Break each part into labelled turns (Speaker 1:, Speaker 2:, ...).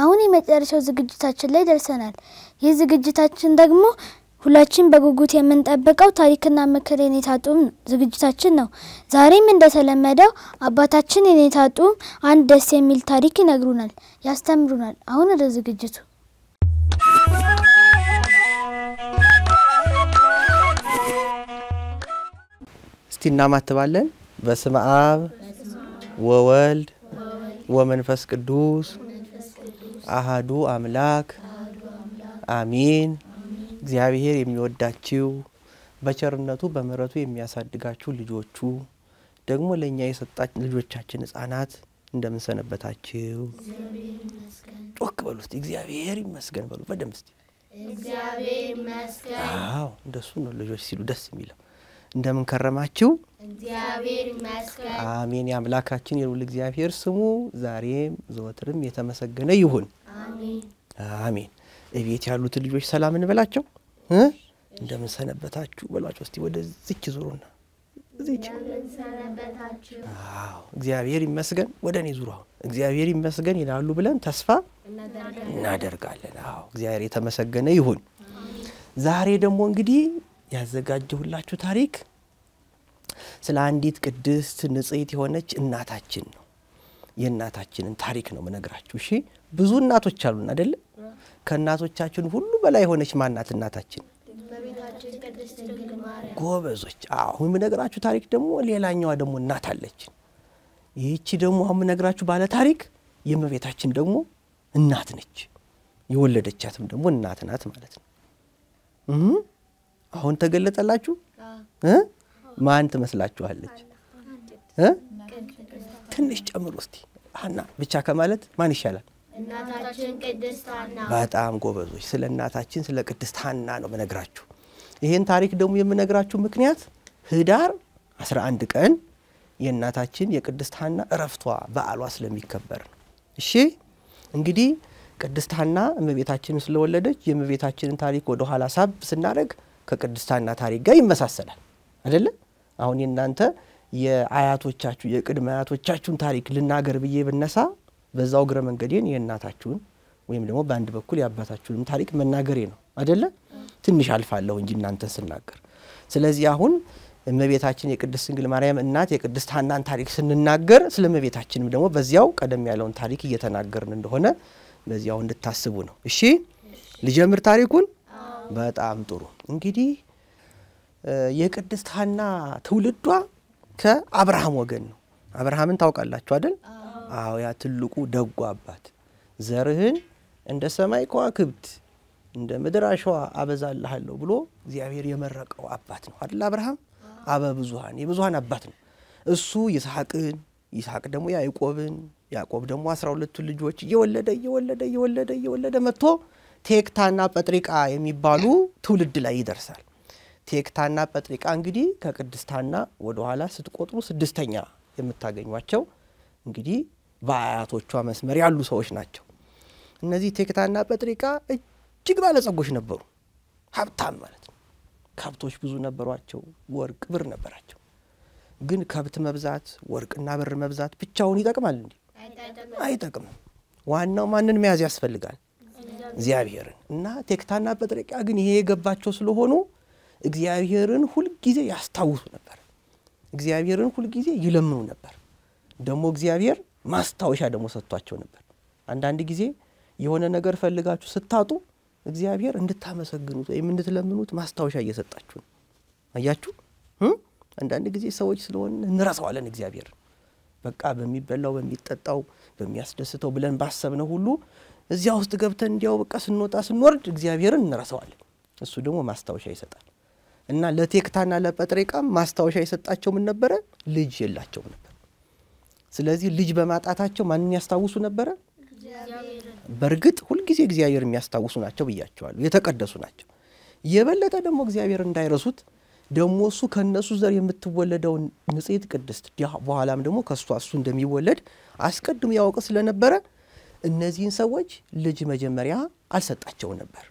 Speaker 1: አሁን የመጨረሻው ዝግጅታችን ላይ ደርሰናል። ይህ ዝግጅታችን ደግሞ ሁላችን በጉጉት የምንጠብቀው ታሪክና ምክር የኔታ ጡም ዝግጅታችን ነው። ዛሬም እንደተለመደው አባታችን የኔታ ጡም አንድ ደስ የሚል ታሪክ ይነግሩናል፣ ያስተምሩናል። አሁን ወደ ዝግጅቱ
Speaker 2: እስቲ እናማትባለን። በስመ አብ ወወልድ ወመንፈስ ቅዱስ አህዱ አምላክ አሚን። እግዚአብሔር የሚወዳችው በቸርነቱ በምሕረቱ የሚያሳድጋችሁ ልጆቹ ደግሞ ለእኛ የሰጣች ልጆቻችን ህጻናት እንደምንሰነበታችው
Speaker 3: ጮክ በሉ እስቲ እግዚአብሔር
Speaker 2: ይመስገን በሉ በደምብ እስቲ።
Speaker 1: እግዚአብሔር ይመስገን።
Speaker 2: አዎ እንደሱ ነው ልጆች ሲሉ ደስ የሚለው። እንደምን ከረማችሁ?
Speaker 1: እግዚአብሔር ይመስገን።
Speaker 2: አሜን። የአምላካችን የልዑል እግዚአብሔር ስሙ ዛሬም ዘወትርም የተመሰገነ ይሁን። አሜን። እቤት ያሉትን ልጆች ሰላም እንበላቸው። እንደምን ሰነበታችሁ በሏቸው። እስቲ ወደዚች ዙሩና እግዚአብሔር ይመስገን። ወደ እኔ ዙሩ። አሁን እግዚአብሔር ይመስገን ይላሉ ብለን ተስፋ እናደርጋለን። አዎ እግዚአብሔር የተመሰገነ ይሁን። ዛሬ ደግሞ እንግዲህ ያዘጋጀሁላችሁ ታሪክ ስለ አንዲት ቅድስት ንጽሕት የሆነች እናታችን ነው። የእናታችንን ታሪክ ነው ምነግራችሁ። እሺ ብዙ እናቶች አሉን አደለ? ከእናቶቻችን ሁሉ በላይ የሆነች ማናት እናታችን? ጎበዞች። አሁን የምነግራችሁ ታሪክ ደግሞ ሌላኛዋ ደግሞ እናት አለችን። ይህቺ ደግሞ አሁን የምነግራችሁ ባለ ታሪክ የእመቤታችን ደግሞ እናት ነች። የወለደቻትም ደግሞ እናት ናት ማለት ነው። አሁን ተገለጠላችሁ። ማን ትመስላችኋለች? ትንሽ ጨምሩ እስቲ። ሐና ብቻ ከማለት ማን ይሻላል? በጣም ጎበዞች። ስለ እናታችን ስለ ቅድስት ሐና ነው የምነግራችሁ። ይህን ታሪክ ደግሞ የምነግራችሁ ምክንያት ህዳር 11 ቀን የእናታችን የቅድስት ሐና እረፍቷ በዓሏ ስለሚከበር ነው። እሺ እንግዲህ ቅድስት ሐና እመቤታችንን ስለወለደች የእመቤታችንን ታሪክ ወደ ኋላ ሳብ ስናደርግ ከቅድስት ሐና ታሪክ ጋር ይመሳሰላል አይደለ? አሁን የእናንተ የአያቶቻችሁ የቅድመ አያቶቻችሁን ታሪክ ልናገር ብዬ ብነሳ በዛው እግረ መንገዴን የእናታችሁን ወይም ደግሞ በአንድ በኩል የአባታችሁንም ታሪክ መናገሬ ነው አይደለ? ትንሽ አልፋለሁ እንጂ እናንተን ስናገር። ስለዚህ አሁን እመቤታችን የቅድስት ድንግል ማርያም እናት የቅድስት ሐናን ታሪክ ስንናገር ስለ እመቤታችንም ደግሞ በዚያው ቀደም ያለውን ታሪክ እየተናገርን እንደሆነ በዚያው እንድታስቡ ነው። እሺ ልጀምር ታሪኩን። በጣም ጥሩ። እንግዲህ የቅድስት ሐና ትውልዷ ከአብርሃም ወገን ነው። አብርሃምን ታውቃላችሁ አይደል? አዎ፣ ያ ትልቁ ደጉ አባት ዘርህን እንደ ሰማይ ከዋክብት እንደ ምድር አሸዋ አበዛልሃለሁ ብሎ እግዚአብሔር የመረቀው አባት ነው አይደል? አብርሃም አበ ብዙሃን የብዙሃን አባት ነው። እሱ ይስሐቅን፣ ይስሐቅ ደግሞ ያዕቆብን፣ ያዕቆብ ደግሞ አስራ ሁለቱን ልጆች እየወለደ እየወለደ እየወለደ እየወለደ መጥቶ ቴክታና ጴጥሪቃ የሚባሉ ትውልድ ላይ ይደርሳል። ቴክታና ጴጥሪቃ እንግዲህ ከቅድስታና ወደኋላ ስትቆጥሩ ስድስተኛ የምታገኟቸው እንግዲህ በአያቶቿ መስመር ያሉ ሰዎች ናቸው። እነዚህ ቴክታና ጴጥሪቃ እጅግ ባለጸጎች ነበሩ። ሀብታም ማለት ነው። ከብቶች ብዙ ነበሯቸው። ወርቅ፣ ብር ነበራቸው። ግን ከብት መብዛት ወርቅና ብር መብዛት ብቻውን ይጠቅማል እንዴ? አይጠቅምም። ዋናው ማንን መያዝ ያስፈልጋል?
Speaker 3: እግዚአብሔርን
Speaker 2: እና ቴክታና በጥረቂያ ግን ይሄ የገባቸው ስለሆኑ እግዚአብሔርን ሁልጊዜ ያስታውሱ ነበር። እግዚአብሔርን ሁልጊዜ ይለምኑ ነበር። ደግሞ እግዚአብሔር ማስታወሻ ደግሞ ሰጥቷቸው ነበር። አንዳንድ ጊዜ የሆነ ነገር ፈልጋችሁ ስታጡ እግዚአብሔር እንድታመሰግኑት ወይም እንድትለምኑት ማስታወሻ እየሰጣችሁ ነው። አያችሁ፣ አንዳንድ ጊዜ ሰዎች ስለሆን እንረሰዋለን እግዚአብሔር በቃ በሚበላው በሚጠጣው በሚያስደስተው ብለን ባሰብነው ሁሉ እዚያ ውስጥ ገብተን እንዲያው በቃ ስንወጣ ስንወርድ እግዚአብሔርን እንረሰዋለን። እሱ ደግሞ ማስታወሻ ይሰጣል። እና ለቴክታና ለጴጥሬቃ ማስታወሻ የሰጣቸው ምን ነበረ? ልጅ የላቸውም ነበር። ስለዚህ ልጅ በማጣታቸው ማንን ያስታውሱ ነበረ? በእርግጥ ሁልጊዜ እግዚአብሔር የሚያስታውሱ ናቸው ብያቸዋለሁ፣ የተቀደሱ ናቸው። የበለጠ ደግሞ እግዚአብሔር እንዳይረሱት ደግሞ እሱ ከእነሱ ዘር የምትወለደውን ንጽሕት ቅድስት በኋላም ደግሞ ከእሷ እሱ እንደሚወለድ አስቀድሞ ያውቅ ስለነበረ እነዚህን ሰዎች ልጅ መጀመሪያ አልሰጣቸው ነበር።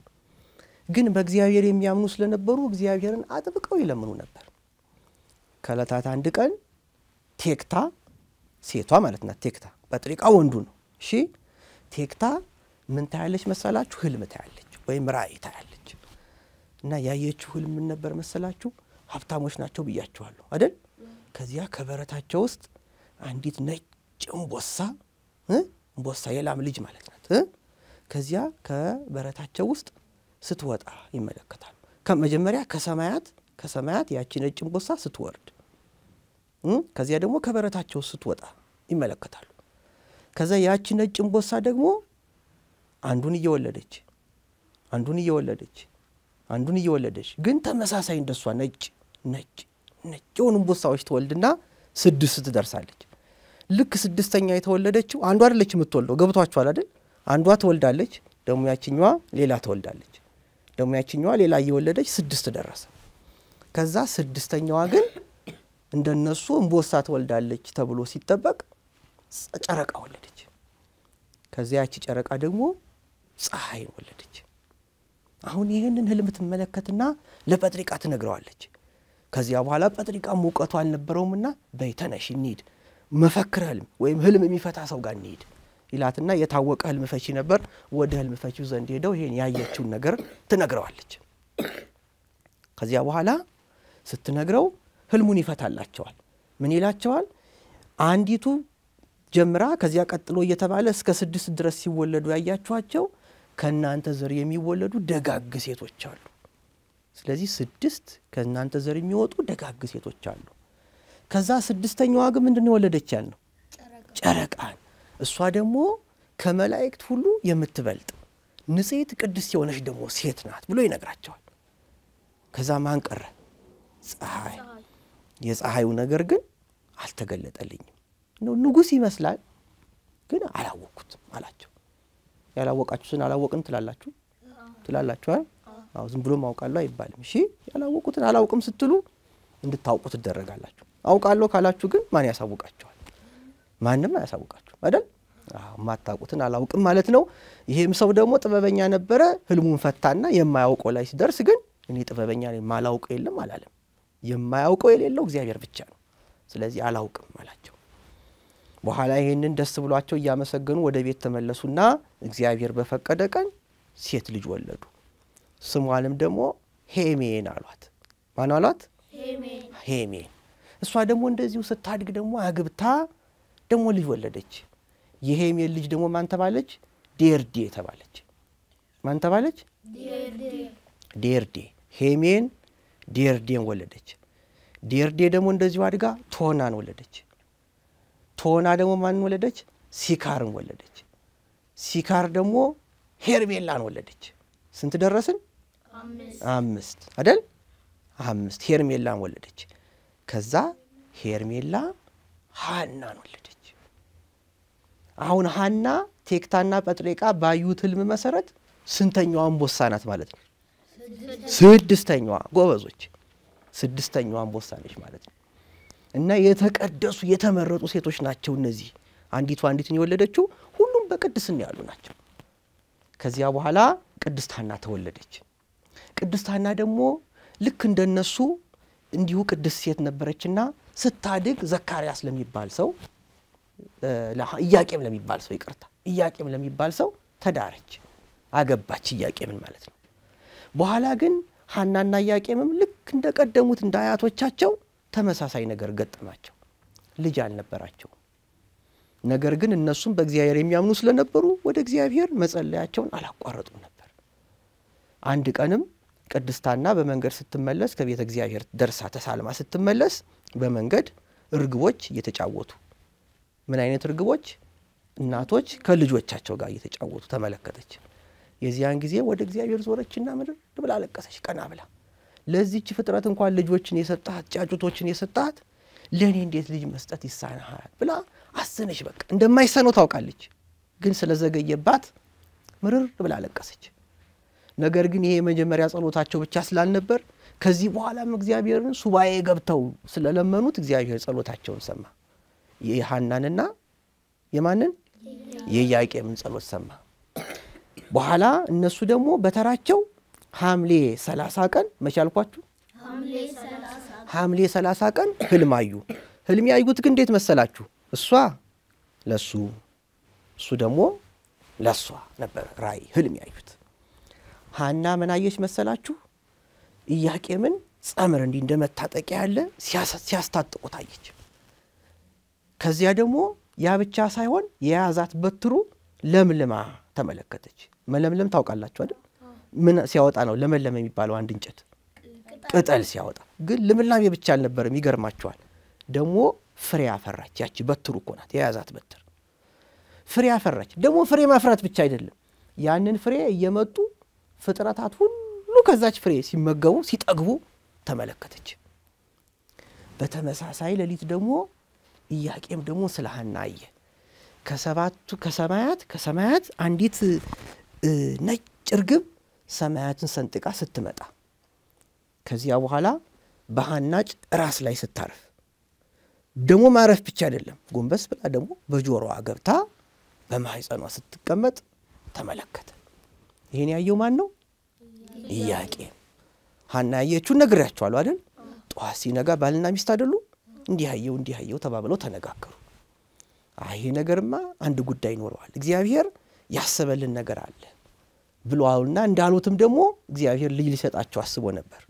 Speaker 2: ግን በእግዚአብሔር የሚያምኑ ስለነበሩ እግዚአብሔርን አጥብቀው ይለምኑ ነበር። ከለታት አንድ ቀን ቴክታ ሴቷ ማለት ናት። ቴክታ በጥሪቃ ወንዱ ነው። እሺ ቴክታ ምን ታያለች መሰላችሁ? ህልም ታያለች ወይም ራእይ ታያለች። እና ያየችው ህልም ምን ነበር መሰላችሁ? ሀብታሞች ናቸው ብያችኋለሁ አደል? ከዚያ ከበረታቸው ውስጥ አንዲት ነጭ እምቦሳ እምቦሳ የላም ልጅ ማለት ናት። ከዚያ ከበረታቸው ውስጥ ስትወጣ ይመለከታሉ። መጀመሪያ ከሰማያት ከሰማያት ያቺ ነጭ እምቦሳ ስትወርድ፣ ከዚያ ደግሞ ከበረታቸው ስትወጣ ይመለከታሉ። ከዛ ያቺ ነጭ እንቦሳ ደግሞ አንዱን እየወለደች አንዱን እየወለደች አንዱን እየወለደች ግን ተመሳሳይ እንደሷ ነጭ ነጭ ነጭ የሆኑ እምቦሳዎች ትወልድና ስድስት ትደርሳለች። ልክ ስድስተኛ የተወለደችው አንዷ አደለች የምትወልደው። ገብቷችኋል አይደል? አንዷ ትወልዳለች፣ ደግሞ ያችኛዋ ሌላ ትወልዳለች፣ ደግሞ ያችኛዋ ሌላ እየወለደች ስድስት ደረሰ። ከዛ ስድስተኛዋ ግን እንደነሱ እንቦሳ ትወልዳለች ተብሎ ሲጠበቅ ጨረቃ ወለደች። ከዚያ ያቺ ጨረቃ ደግሞ ፀሐይን ወለደች። አሁን ይህንን ህልም ትመለከትና ለጰጥሪቃ ትነግረዋለች። ከዚያ በኋላ ጰጥሪቃ ሙቀቱ አልነበረውምና በይተነሽ እንሂድ መፈክር ህልም ወይም ህልም የሚፈታ ሰው ጋር እንሄድ ይላትና የታወቀ ህልም ፈቺ ነበር። ወደ ህልም ፈቺው ዘንድ ሄደው ይሄን ያየችውን ነገር ትነግረዋለች። ከዚያ በኋላ ስትነግረው ህልሙን ይፈታላቸዋል። ምን ይላቸዋል? አንዲቱ ጀምራ ከዚያ ቀጥሎ እየተባለ እስከ ስድስት ድረስ ሲወለዱ ያያችኋቸው ከእናንተ ዘር የሚወለዱ ደጋግ ሴቶች አሉ። ስለዚህ ስድስት ከእናንተ ዘር የሚወጡ ደጋግ ሴቶች አሉ። ከዛ ስድስተኛዋ ግን ምንድን የወለደች ያል ነው ጨረቃን። እሷ ደግሞ ከመላእክት ሁሉ የምትበልጥ ንጽሕት ቅድስት የሆነች ደግሞ ሴት ናት ብሎ ይነግራቸዋል። ከዛ ማን ቀረ? ፀሐይ። የፀሐዩ ነገር ግን አልተገለጠልኝም። ነው ንጉሥ ይመስላል ግን አላወቅኩትም አላቸው። ያላወቃችሁትን አላወቅን ትላላችሁ ትላላችኋል። አዎ ዝም ብሎ ማውቃሉ አይባልም። እሺ ያላወቁትን አላውቅም ስትሉ እንድታውቁ ትደረጋላችሁ። አውቃለሁ ካላችሁ ግን ማን ያሳውቃቸዋል? ማንም አያሳውቃችሁ አይደል? የማታውቁትን አላውቅም ማለት ነው። ይሄም ሰው ደግሞ ጥበበኛ ነበረ፣ ህልሙን ፈታና የማያውቀው ላይ ሲደርስ ግን እኔ ጥበበኛ ነኝ ማላውቀው የለም አላለም። የማያውቀው የሌለው እግዚአብሔር ብቻ ነው። ስለዚህ አላውቅም አላቸው። በኋላ ይህንን ደስ ብሏቸው እያመሰገኑ ወደ ቤት ተመለሱና እግዚአብሔር በፈቀደ ቀን ሴት ልጅ ወለዱ። ስሟንም ደግሞ ሄሜን አሏት። ማን አሏት? ሄሜን እሷ ደግሞ እንደዚሁ ስታድግ ደግሞ አግብታ ደግሞ ልጅ ወለደች። ይሄም ልጅ ደግሞ ማን ተባለች? ዴርዴ ተባለች። ማን ተባለች? ዴርዴ። ሄሜን ዴርዴን ወለደች። ዴርዴ ደግሞ እንደዚሁ አድጋ ቶናን ወለደች። ቶና ደግሞ ማንን ወለደች? ሲካርን ወለደች። ሲካር ደግሞ ሄርሜላን ወለደች። ስንት ደረስን? አምስት አደል? አምስት ሄርሜላን ወለደች። ከዛ ሄርሜላ ሀናን ወለደች። አሁን ሀና ቴክታና ጰጥሌቃ ባዩት ህልም መሰረት ስንተኛዋ አንበሳ ናት ማለት ነው? ስድስተኛዋ። ጎበዞች፣ ስድስተኛዋ አንበሳ ነች ማለት ነው። እና የተቀደሱ የተመረጡ ሴቶች ናቸው እነዚህ። አንዲቱ አንዲትን የወለደችው ሁሉም በቅድስና ያሉ ናቸው። ከዚያ በኋላ ቅድስታና ተወለደች። ቅድስታና ደግሞ ልክ እንደነሱ እንዲሁ ቅድስት ሴት ነበረችና ስታድግ ዘካርያስ ለሚባል ሰው እያቄም ለሚባል ሰው ይቅርታ፣ እያቄም ለሚባል ሰው ተዳረች፣ አገባች። እያቄምን ማለት ነው። በኋላ ግን ሀናና እያቄምም ልክ እንደቀደሙት እንደ አያቶቻቸው ተመሳሳይ ነገር ገጠማቸው። ልጅ አልነበራቸውም። ነገር ግን እነሱም በእግዚአብሔር የሚያምኑ ስለነበሩ ወደ እግዚአብሔር መጸለያቸውን አላቋረጡም ነበር። አንድ ቀንም ቅድስታና በመንገድ ስትመለስ ከቤተ እግዚአብሔር ደርሳ ተሳልማ ስትመለስ በመንገድ እርግቦች እየተጫወቱ ምን አይነት እርግቦች? እናቶች ከልጆቻቸው ጋር እየተጫወቱ ተመለከተች። የዚያን ጊዜ ወደ እግዚአብሔር ዞረችና ምድር ብላ አለቀሰች፣ ቀና ብላ ለዚች ፍጥረት እንኳን ልጆችን የሰጣት ጫጩቶችን የሰጣት ለእኔ እንዴት ልጅ መስጠት ይሳናል ብላ አዘነች። በቃ እንደማይሰኑ ታውቃለች፣ ግን ስለዘገየባት ምርር ብላ አለቀሰች። ነገር ግን ይሄ የመጀመሪያ ጸሎታቸው ብቻ ስላልነበር ከዚህ በኋላም እግዚአብሔርን ሱባኤ ገብተው ስለለመኑት እግዚአብሔር ጸሎታቸውን ሰማ። የሃናንና የማንን የኢያቄምን ጸሎት ሰማ። በኋላ እነሱ ደግሞ በተራቸው ሐምሌ 30 ቀን መቻልኳችሁ አልኳችሁ? ሐምሌ 30 ቀን ህልም አዩ። ህልም ያዩት ግን እንዴት መሰላችሁ? እሷ ለሱ እሱ ደግሞ ለሷ ነበር ራይ ህልም ያዩት። ሀና መናየች መሰላችሁ? ኢያቄምን ጸምር እንዲህ እንደ መታጠቂያ ያለ ሲያስታጥቁት አየች። ከዚያ ደግሞ ያ ብቻ ሳይሆን የያዛት በትሩ ለምልማ ተመለከተች። መለምለም ታውቃላችሁ አይደል? ምን ሲያወጣ ነው ለመለም የሚባለው? አንድ እንጨት ቅጠል ሲያወጣ። ግን ልምላሜ ብቻ አልነበርም ይገርማችኋል፣ ደግሞ ፍሬ አፈራች። ያቺ በትሩ እኮናት የያዛት በትር ፍሬ አፈራች። ደግሞ ፍሬ ማፍራት ብቻ አይደለም፣ ያንን ፍሬ እየመጡ ፍጥረታት ሁሉ ከዛች ፍሬ ሲመገቡ ሲጠግቡ ተመለከተች። በተመሳሳይ ሌሊት ደግሞ ኢያቄም ደግሞ ስለ ሐና አየ። ከሰባቱ ከሰማያት ከሰማያት አንዲት ነጭ ርግብ ሰማያትን ሰንጥቃ ስትመጣ ከዚያ በኋላ በሐና ራስ ላይ ስታርፍ ደግሞ ማረፍ ብቻ አይደለም፣ ጎንበስ ብላ ደግሞ በጆሮዋ ገብታ በማህፀኗ ስትቀመጥ ተመለከተ። ይሄን ያየው ማን ነው? ኢያቄም። ሀና ያየችውን ነግሬያቸዋለሁ አይደል? ጠዋት ሲነጋ ባልና ሚስት አይደሉ? እንዲህ ያየው እንዲህ ያየው ተባብለው ተነጋገሩ። ይሄ ነገርማ አንድ ጉዳይ ይኖረዋል፣ እግዚአብሔር ያሰበልን ነገር አለ ብለዋልና እንዳሉትም ደግሞ እግዚአብሔር ልጅ ሊሰጣቸው አስቦ ነበር።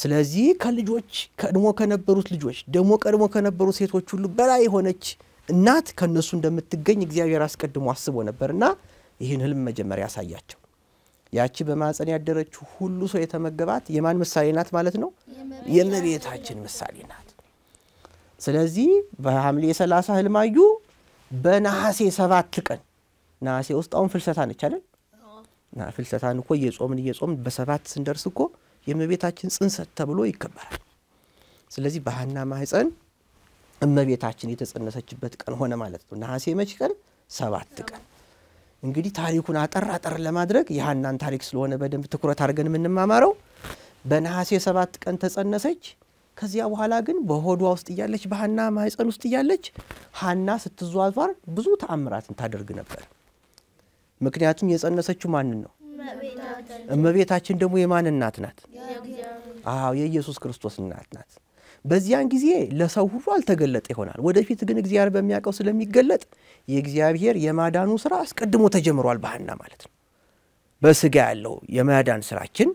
Speaker 2: ስለዚህ ከልጆች ቀድሞ ከነበሩት ልጆች ደግሞ ቀድሞ ከነበሩት ሴቶች ሁሉ በላይ የሆነች እናት ከእነሱ እንደምትገኝ እግዚአብሔር አስቀድሞ አስቦ ነበርና ይህን ህልም መጀመሪያ ያሳያቸው። ያቺ በማፀን ያደረችው ሁሉ ሰው የተመገባት የማን ምሳሌ ናት ማለት ነው? የእመቤታችን ምሳሌ ናት። ስለዚህ በሐምሌ ሰላሳ ህልም አዩ። በነሐሴ ሰባት ቀን ነሐሴ ውስጥ አሁን ፍልሰታ ነች አይደል? ፍልሰታን እኮ እየጾምን እየጾምን በሰባት ስንደርስ እኮ የእመቤታችን ጽንሰት ተብሎ ይከበራል። ስለዚህ በሐና ማህፀን እመቤታችን የተጸነሰችበት ቀን ሆነ ማለት ነው። ነሐሴ መች ቀን? ሰባት ቀን እንግዲህ ታሪኩን አጠር አጠር ለማድረግ የሀናን ታሪክ ስለሆነ በደንብ ትኩረት አድርገን የምንማማረው በነሐሴ ሰባት ቀን ተጸነሰች። ከዚያ በኋላ ግን በሆዷ ውስጥ እያለች በሀና ማህፀን ውስጥ እያለች ሀና ስትዟዟር ብዙ ተአምራትን ታደርግ ነበር። ምክንያቱም የጸነሰችው ማንን ነው?
Speaker 3: እመቤታችን
Speaker 2: ደግሞ የማን እናት ናት? አዎ የኢየሱስ ክርስቶስ እናት ናት። በዚያን ጊዜ ለሰው ሁሉ አልተገለጠ ይሆናል። ወደፊት ግን እግዚአብሔር በሚያውቀው ስለሚገለጥ የእግዚአብሔር የማዳኑ ስራ አስቀድሞ ተጀምሯል በሐና ማለት ነው። በስጋ ያለው የማዳን ስራችን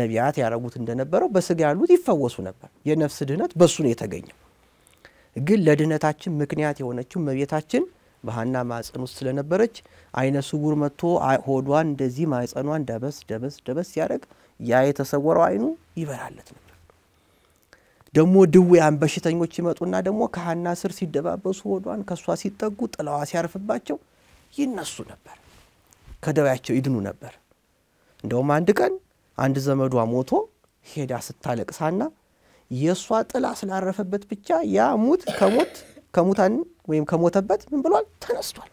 Speaker 2: ነቢያት ያረጉት እንደነበረው በስጋ ያሉት ይፈወሱ ነበር። የነፍስ ድህነት በእሱ ነው የተገኘው። ግን ለድህነታችን ምክንያት የሆነችው መቤታችን በሐና ማዕፀን ውስጥ ስለነበረች አይነ ስውር መጥቶ ሆዷን እንደዚህ ማዕፀኗን ደበስ ደበስ ደበስ ሲያደርግ ያ የተሰወረው አይኑ ይበራለት ነው። ደግሞ ድውያን በሽተኞች ይመጡና ደግሞ ከሀና ስር ሲደባበሱ ሆዷን ከእሷ ሲጠጉ ጥላዋ ሲያርፍባቸው ይነሱ ነበር፣ ከደባያቸው ይድኑ ነበር። እንደውም አንድ ቀን አንድ ዘመዷ ሞቶ ሄዳ ስታለቅሳና የእሷ ጥላ ስላረፈበት ብቻ ያ ሙት ከሞት ከሙታን ወይም ከሞተበት ምን ብሏል? ተነስቷል።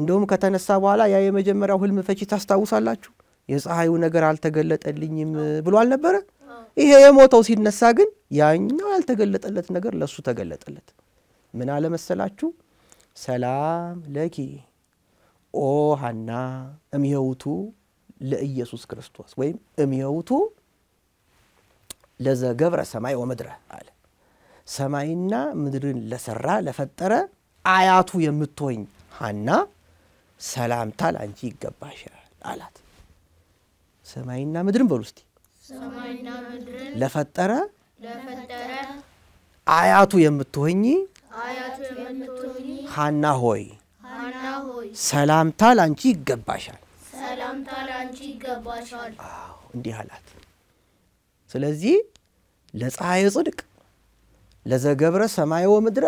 Speaker 2: እንደውም ከተነሳ በኋላ ያ የመጀመሪያው ህልም ፈቺ ታስታውሳላችሁ? የፀሐዩ ነገር አልተገለጠልኝም ብሎ አልነበረ? ይሄ የሞተው ሲነሳ ግን ያኛው ያልተገለጠለት ነገር ለእሱ ተገለጠለት። ምን አለመሰላችሁ? ሰላም ለኪ ኦ ሐና እምየውቱ ለኢየሱስ ክርስቶስ ወይም እምየውቱ ለዘገብረ ሰማይ ወምድረ አለ። ሰማይና ምድርን ለሰራ ለፈጠረ አያቱ የምትሆኝ ሃና ሰላምታ ለአንቺ ይገባሻል አላት። ሰማይና ምድርን በሉ እስቲ ለፈጠረ አያቱ የምትሆኝ ሀና ሆይ ሰላምታ ላንቺ ይገባሻል። እንዲህ አላት። ስለዚህ ለፀሐየ ጽድቅ ለዘገብረ ሰማይ ወምድረ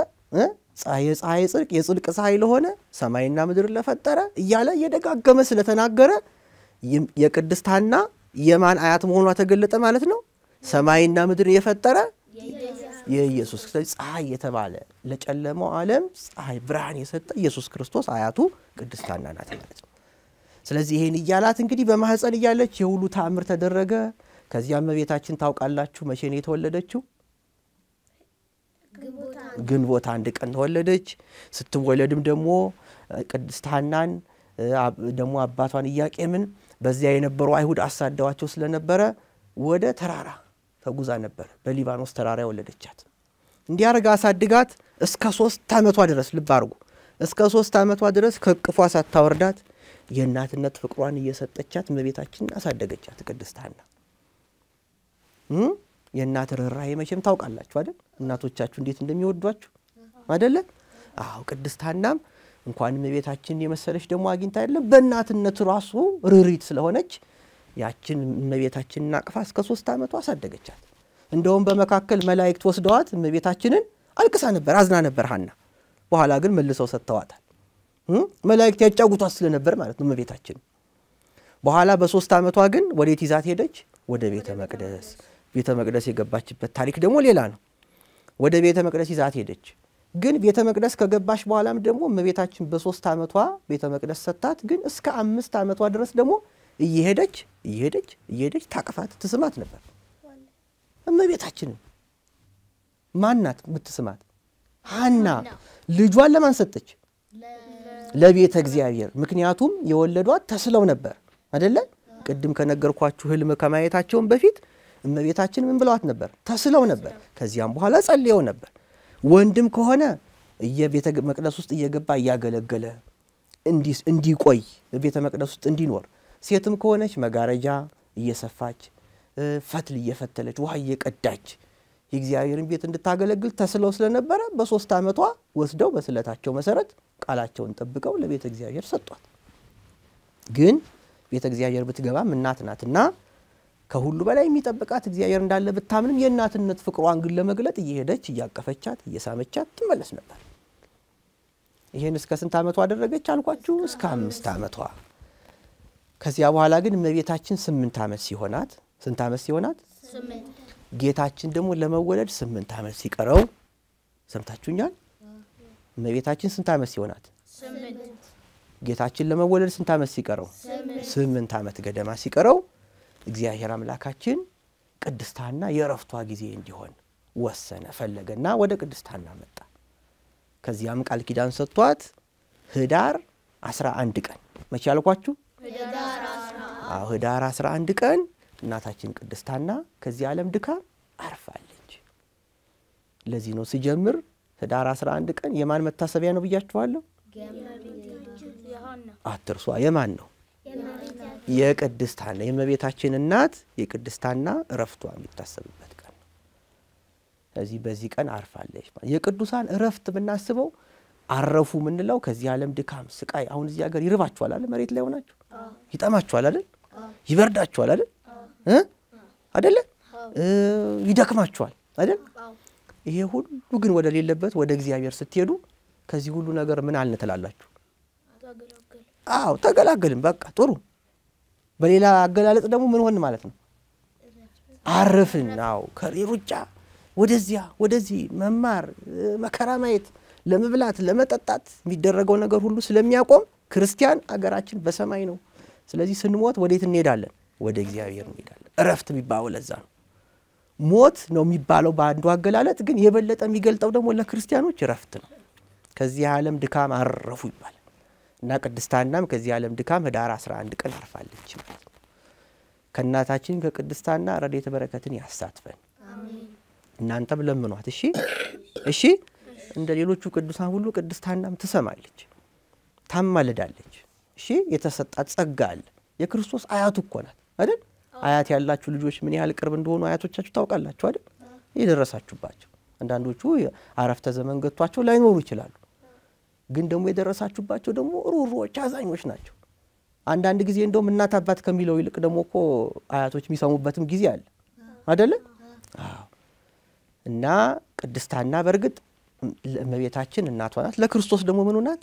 Speaker 2: የፀሐይ ጽድቅ የጽድቅ ፀሐይ ለሆነ ሰማይና ምድር ለፈጠረ እያለ እየደጋገመ ስለተናገረ የቅድስት ሐና የማን አያት መሆኗ ተገለጠ ማለት ነው። ሰማይና ምድርን የፈጠረ የኢየሱስ ክርስቶስ ፀሐይ የተባለ ለጨለመው ዓለም ፀሐይ ብርሃን የሰጠ ኢየሱስ ክርስቶስ አያቱ ቅድስት ሐና ናት ማለት ነው። ስለዚህ ይሄን እያላት እንግዲህ በማህፀን እያለች የሁሉ ተአምር ተደረገ። ከዚያም እመቤታችን ታውቃላችሁ መቼ ነው የተወለደችው? ግንቦት አንድ ቀን ተወለደች። ስትወለድም ደግሞ ቅድስት ሐናን ደግሞ አባቷን ኢያቄምን በዚያ የነበሩ አይሁድ አሳደዋቸው ስለነበረ ወደ ተራራ ተጉዛ ነበር። በሊባኖስ ተራራ የወለደቻት እንዲያርጋ አሳድጋት እስከ ሶስት ዓመቷ ድረስ ልብ አድርጉ፣ እስከ ሶስት ዓመቷ ድረስ ከቅፏ ሳታወርዳት የእናትነት ፍቅሯን እየሰጠቻት እመቤታችንን አሳደገቻት ቅድስት ሐና። የእናት ርኅራኄ መቼም ታውቃላችሁ አይደል? እናቶቻችሁ እንዴት እንደሚወዷችሁ አይደለ? አዎ ቅድስት ሐናም እንኳንም እመቤታችን የመሰለች ደግሞ አግኝታ የለም በእናትነት ራሱ ርሪት ስለሆነች ያችን እመቤታችንን አቅፋ እስከ ሶስት ዓመቱ አሳደገቻት። እንደውም በመካከል መላእክት ወስደዋት እመቤታችንን አልቅሳ ነበር፣ አዝና ነበር ሀና። በኋላ ግን መልሰው ሰጥተዋታል። መላእክት ያጫጉቷት ስለነበር ማለት ነው እመቤታችን። በኋላ በሶስት ዓመቷ ግን ወዴት ይዛት ሄደች? ወደ ቤተ መቅደስ። ቤተ መቅደስ የገባችበት ታሪክ ደግሞ ሌላ ነው። ወደ ቤተ መቅደስ ይዛት ሄደች። ግን ቤተ መቅደስ ከገባሽ በኋላም ደግሞ እመቤታችን በሶስት ዓመቷ ቤተ መቅደስ ሰጥታት፣ ግን እስከ አምስት ዓመቷ ድረስ ደግሞ እየሄደች እየሄደች እየሄደች ታቅፋት ትስማት ነበር። እመቤታችን ማናት የምትስማት? ሀና ልጇን ለማን ሰጠች? ለቤተ እግዚአብሔር። ምክንያቱም የወለዷት ተስለው ነበር አደለ? ቅድም ከነገርኳችሁ ህልም ከማየታቸውን በፊት እመቤታችን ምን ብለዋት ነበር? ተስለው ነበር። ከዚያም በኋላ ጸልየው ነበር። ወንድም ከሆነ ቤተ መቅደስ ውስጥ እየገባ እያገለገለ እንዲቆይ ቤተ መቅደስ ውስጥ እንዲኖር፣ ሴትም ከሆነች መጋረጃ እየሰፋች ፈትል እየፈተለች ውሃ እየቀዳች የእግዚአብሔርን ቤት እንድታገለግል ተስለው ስለነበረ በሶስት ዓመቷ ወስደው በስለታቸው መሰረት ቃላቸውን ጠብቀው ለቤተ እግዚአብሔር ሰጧት። ግን ቤተ እግዚአብሔር ብትገባም እናት ናትና ከሁሉ በላይ የሚጠብቃት እግዚአብሔር እንዳለ ብታምንም የእናትነት ፍቅሯን ግን ለመግለጥ እየሄደች እያቀፈቻት እየሳመቻት ትመለስ ነበር። ይህን እስከ ስንት ዓመቷ አደረገች አልኳችሁ? እስከ አምስት ዓመቷ። ከዚያ በኋላ ግን እመቤታችን ስምንት ዓመት ሲሆናት ስንት ዓመት ሲሆናት ጌታችን ደግሞ ለመወለድ ስምንት ዓመት ሲቀረው ሰምታችሁኛል። እመቤታችን ስንት ዓመት ሲሆናት ጌታችን ለመወለድ ስንት ዓመት ሲቀረው ስምንት ዓመት ገደማ ሲቀረው እግዚአብሔር አምላካችን ቅድስታና የእረፍቷ ጊዜ እንዲሆን ወሰነ ፈለገና ወደ ቅድስታና መጣ። ከዚያም ቃል ኪዳን ሰጥቷት ህዳር 11 ቀን መቼ አልኳችሁ? ህዳር 11 ቀን እናታችን ቅድስታና ከዚህ ዓለም ድካም አርፋለች። ለዚህ ነው ስጀምር ህዳር 11 ቀን የማን መታሰቢያ ነው ብያችኋለሁ? አትርሷ። የማን ነው? የቅድስት የእመቤታችን እናት የቅድስታና ሐና እረፍቷ የሚታሰብበት ቀን ነው። ስለዚህ በዚህ ቀን አርፋለች። የቅዱሳን እረፍት የምናስበው አረፉ የምንለው ከዚህ ዓለም ድካም፣ ስቃይ አሁን እዚህ ሀገር ይርባችኋል አይደል? መሬት ላይ ሆናችሁ ይጠማችኋል አይደል? ይበርዳችኋል አይደል? አደለ ይደክማችኋል አይደል? ይሄ ሁሉ ግን ወደ ሌለበት ወደ እግዚአብሔር ስትሄዱ ከዚህ ሁሉ ነገር ምን አልንትላላችሁ? አዎ ተገላገልን። በቃ ጥሩ በሌላ አገላለጽ ደግሞ ምን ሆን ማለት ነው? አረፍን። አዎ ከሩጫ ወደዚያ ወደዚህ መማር፣ መከራ ማየት፣ ለመብላት ለመጠጣት የሚደረገው ነገር ሁሉ ስለሚያቆም ክርስቲያን አገራችን በሰማይ ነው። ስለዚህ ስንሞት ወዴት እንሄዳለን? ወደ እግዚአብሔር እንሄዳለን። እረፍት የሚባለው ለዛ ነው። ሞት ነው የሚባለው በአንዱ አገላለጥ፣ ግን የበለጠ የሚገልጠው ደግሞ ለክርስቲያኖች እረፍት ነው። ከዚህ ዓለም ድካም አረፉ ይባላል። እና ቅድስት ሐናም ከዚህ ዓለም ድካም ህዳር 11 ቀን አርፋለች ማለት ነው። ከእናታችን ከቅድስት ሐና ረድኤተ በረከትን ያሳትፈን። እናንተም ለምኗት። እሺ እሺ። እንደ ሌሎቹ ቅዱሳን ሁሉ ቅድስት ሐናም ትሰማለች፣ ታማልዳለች። እሺ የተሰጣት ጸጋ አለ። የክርስቶስ አያቱ እኮ ናት አይደል? አያት ያላችሁ ልጆች ምን ያህል ቅርብ እንደሆኑ አያቶቻችሁ ታውቃላችሁ አይደል? የደረሳችሁባቸው አንዳንዶቹ አረፍተ ዘመን ገጥቷቸው ላይኖሩ ይችላሉ። ግን ደግሞ የደረሳችሁባቸው ደግሞ ሩሮዎች፣ አዛኞች ናቸው። አንዳንድ ጊዜ እንደውም እናት አባት ከሚለው ይልቅ ደግሞ እኮ አያቶች የሚሰሙበትም ጊዜ አለ አደለ? እና ቅድስት ሐና በእርግጥ እመቤታችን እናቷ ናት። ለክርስቶስ ደግሞ ምኑ ናት?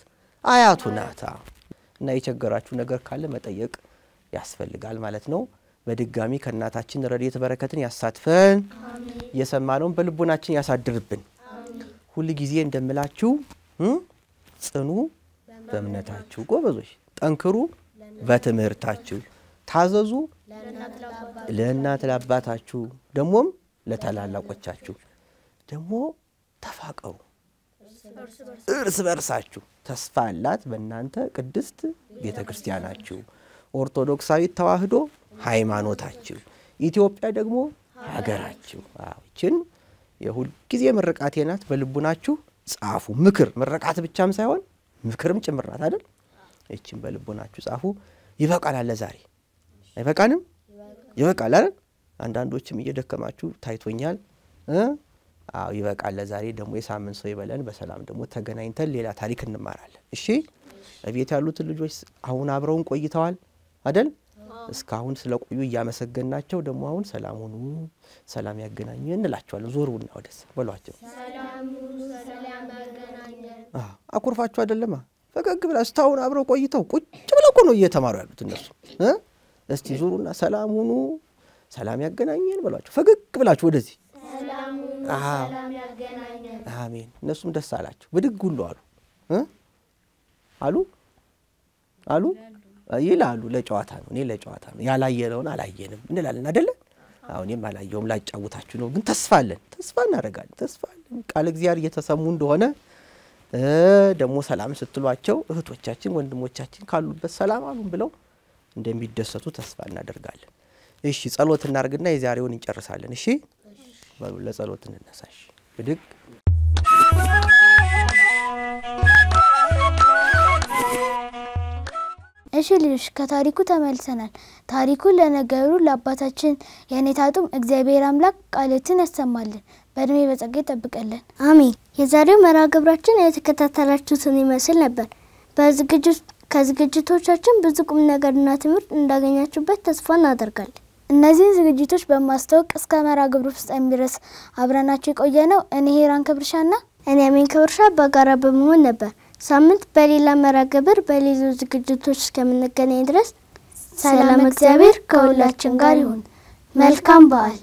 Speaker 2: አያቱ ናት። እና የቸገራችሁ ነገር ካለ መጠየቅ ያስፈልጋል ማለት ነው። በድጋሚ ከእናታችን ረድኤት በረከትን ያሳትፈን፣ የሰማነውን በልቦናችን ያሳድርብን። ሁል ጊዜ እንደምላችሁ ጽኑ በእምነታችሁ፣ ጎበዞች ጠንክሩ በትምህርታችሁ፣ ታዘዙ ለእናት ለአባታችሁ፣ ደግሞም ለታላላቆቻችሁ፣ ደግሞ ተፋቀሩ እርስ በርሳችሁ። ተስፋ አላት በእናንተ ቅድስት ቤተ ክርስቲያናችሁ፣ ኦርቶዶክሳዊት ተዋህዶ ሃይማኖታችሁ፣ ኢትዮጵያ ደግሞ ሀገራችሁ። ይችን የሁልጊዜ ምርቃቴ ናት። በልቡናችሁ ጻፉ። ምክር ምረቃት ብቻም ሳይሆን ምክርም ጭምራት አይደል? ይችን በልቦናችሁ ጻፉ። ይበቃል አለ ዛሬ አይበቃንም? ይበቃል አይደል? አንዳንዶችም እየደከማችሁ ታይቶኛል። አዎ ይበቃል ለዛሬ። ደግሞ የሳምንት ሰው ይበለን። በሰላም ደግሞ ተገናኝተን ሌላ ታሪክ እንማራለን። እሺ፣ እቤት ያሉትን ልጆች አሁን አብረውን ቆይተዋል አደል? እስካሁን ስለቆዩ እያመሰገናቸው ደግሞ አሁን ሰላም ሁኑ፣ ሰላም ያገናኙ እንላቸዋለን። ዞሩና ወደስ በሏቸው። አኮርፋችሁ አይደለማ ፈገግ ብላ እስታሁን አብረው ቆይተው ቁጭ ብለው እኮ ነው እየተማሩ ያሉት እነሱ። እስቲ ዙሩና ሰላም ሁኑ፣ ሰላም ያገናኘን በሏቸው። ፈገግ ብላችሁ ወደዚህ አሜን። እነሱም ደስ አላቸው። ብድግ ሁሉ አሉ አሉ አሉ ይላሉ። ለጨዋታ ነው፣ እኔ ለጨዋታ ነው። ያላየነውን አላየንም እንላለን አሁን አሁንም አላየውም ላጫውታችሁ ነው፣ ግን ተስፋ አለን፣ ተስፋ እናደርጋለን፣ ተስፋ አለን። ቃል እግዚአብሔር እየተሰሙ እንደሆነ ደግሞ ሰላም ስትሏቸው እህቶቻችን ወንድሞቻችን ካሉበት ሰላም አሉን ብለው እንደሚደሰቱ ተስፋ እናደርጋለን። እሺ ጸሎት እናርግና የዛሬውን እንጨርሳለን። እሺ በሉ ለጸሎት እንነሳሽ ብድግ
Speaker 1: እሺ ልጆች ከታሪኩ ተመልሰናል። ታሪኩ ለነገሩ ለአባታችን የኔታጡም እግዚአብሔር አምላክ ቃልትን ያሰማልን፣ በእድሜ በጸጋ ይጠብቀልን። አሜን። የዛሬው መርሃ ግብራችን የተከታተላችሁትን ይመስል ነበር። ከዝግጅቶቻችን ብዙ ቁም ነገርና ትምህርት እንዳገኛችሁበት ተስፋ እናደርጋለን። እነዚህን ዝግጅቶች በማስታወቅ እስከ መርሃ ፍጻ ፍጻሜ ድረስ አብረናቸው የቆየ ነው። እኔ ሄራን ክብርሻና እኔ አሜን ክብርሻ በጋራ በመሆን ነበር። ሳምንት በሌላ መርሃ ግብር በሌሎ ዝግጅቶች እስከምንገናኝ ድረስ ሰላም እግዚአብሔር ከሁላችን ጋር ይሁን። መልካም በዓል።